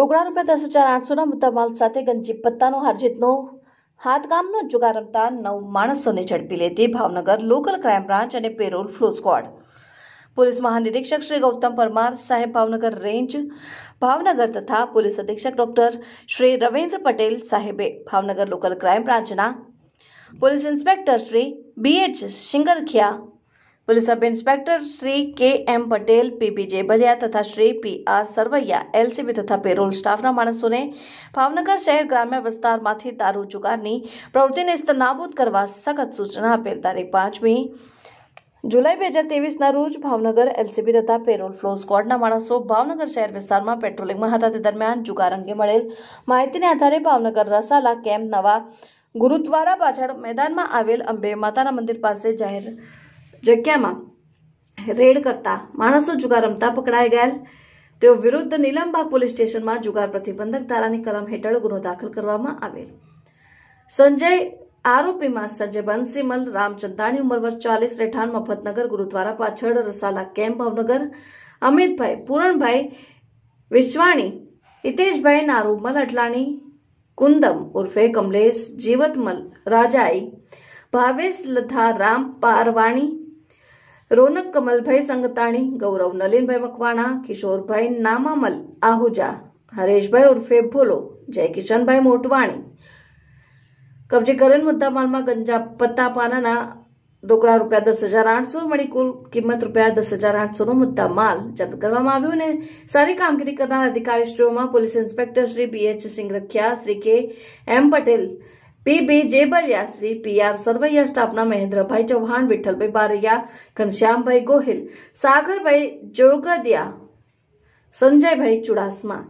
રોકડા રૂપિયા દસ હજાર આઠસોના મુદ્દામાલ સાથે ગંજી પત્તાનો હારજીતનો હાથગામનો જુગાર રમતા નવ માણસોને ઝડપી લેતી ભાવનગર લોકલ ક્રાઇમ બ્રાન્ચ અને પેરોલ ફ્લો સ્ક્વોડ પોલીસ મહાનિરીક્ષક શ્રી ગૌતમ પરમાર સાહેબ ભાવનગર રેન્જ ભાવનગર તથા પોલીસ અધિક્ષક ડોક્ટર શ્રી રવિન્દ્ર પટેલ સાહેબે ભાવનગર લોકલ ક્રાઇમ બ્રાન્ચના police inspector Shri B H Singrakhiya police sub inspector Shri K M Patel P P J Bhaliya તથા Shri P R Sarvaiya LCB તથા પેરોલ સ્ટાફના માણસોને ભાવનગર શહેર ગ્રામ્ય વિસ્તારમાંથી દારૂ જુગારની પ્રવૃત્તિને સ્તનાબૂદ કરવા સખત સૂચના આપેલ તારીખ પાંચમી જુલાઈ બે હજાર તેવીસના રોજ ભાવનગર એલસીબી તથા પેરોલ ફ્લો સ્કોડના માણસો ભાવનગર શહેર વિસ્તારમાં પેટ્રોલિંગમાં હતા તે દરમિયાન જુગાર અંગે મળેલ માહિતીને આધારે ભાવનગર રસાલા કેમ્પ નવા ગુરુદ્વારા પાછળ મેદાનમાં આવેલ અંબે માતાના મંદિર પાસે જાહેર જગ્યામાં રેડ કરતા માણસો જુગાર રમતા પકડાઈ ગયેલ તેઓ વિરુદ્ધ નીલંબા પોલીસ સ્ટેશનમાં જુગાર પ્રતિબંધક ધારાની કલમ હેઠળ ગુનો દાખલ કરવામાં આવેલ સંજય આરોપીમાં સંજય બંસીમલ રામચંદાણી ઉંમર વર્ષ ચાલીસ રેઠાણ મફતનગર ગુરુદ્વારા પાછળ રસાલા કેમ્પ ભાવનગર અમિતભાઈ પૂરણભાઈ વિશ્વાણી હિતેશભાઈ નારૂમલ અટલાણી કુંદમ ઉર્ફે કમલેશ જીવતમલ રાજાઈ ભાવેશ લથા રામ પારવાણી રોનક કમલભાઈ સંગતાણી ગૌરવ નલીનભાઈ મકવાણા કિશોરભાઈ નામામલ આહુજા હરેશભાઈ ઉર્ફે ભોલો જય કિશનભાઈ મોટવાણી કબજે કરેલ મુદ્દામાલમાં ગંજા પત્તા પાનાના રોકડા રૂપિયા દસ હજાર આઠસો મળી કુલ કિંમત રૂપિયા દસ હજાર આઠસોનો મુદ્દા માલ જપ્ત કરવામાં આવ્યો અને સારી કામગીરી કરનાર અધિકારીશ્રીઓમાં police inspector Shri B H Singh Rakhiya Shri K M Patel P B Jebaliya Shri P R Sarvaiya સ્ટાફના મહેન્દ્રભાઈ ચૌહાણ વિઠ્ઠલભાઈ બારૈયા ઘનશ્યામભાઈ ગોહિલ સાગરભાઈ જોગદિયા સંજયભાઈ ચુડાસમા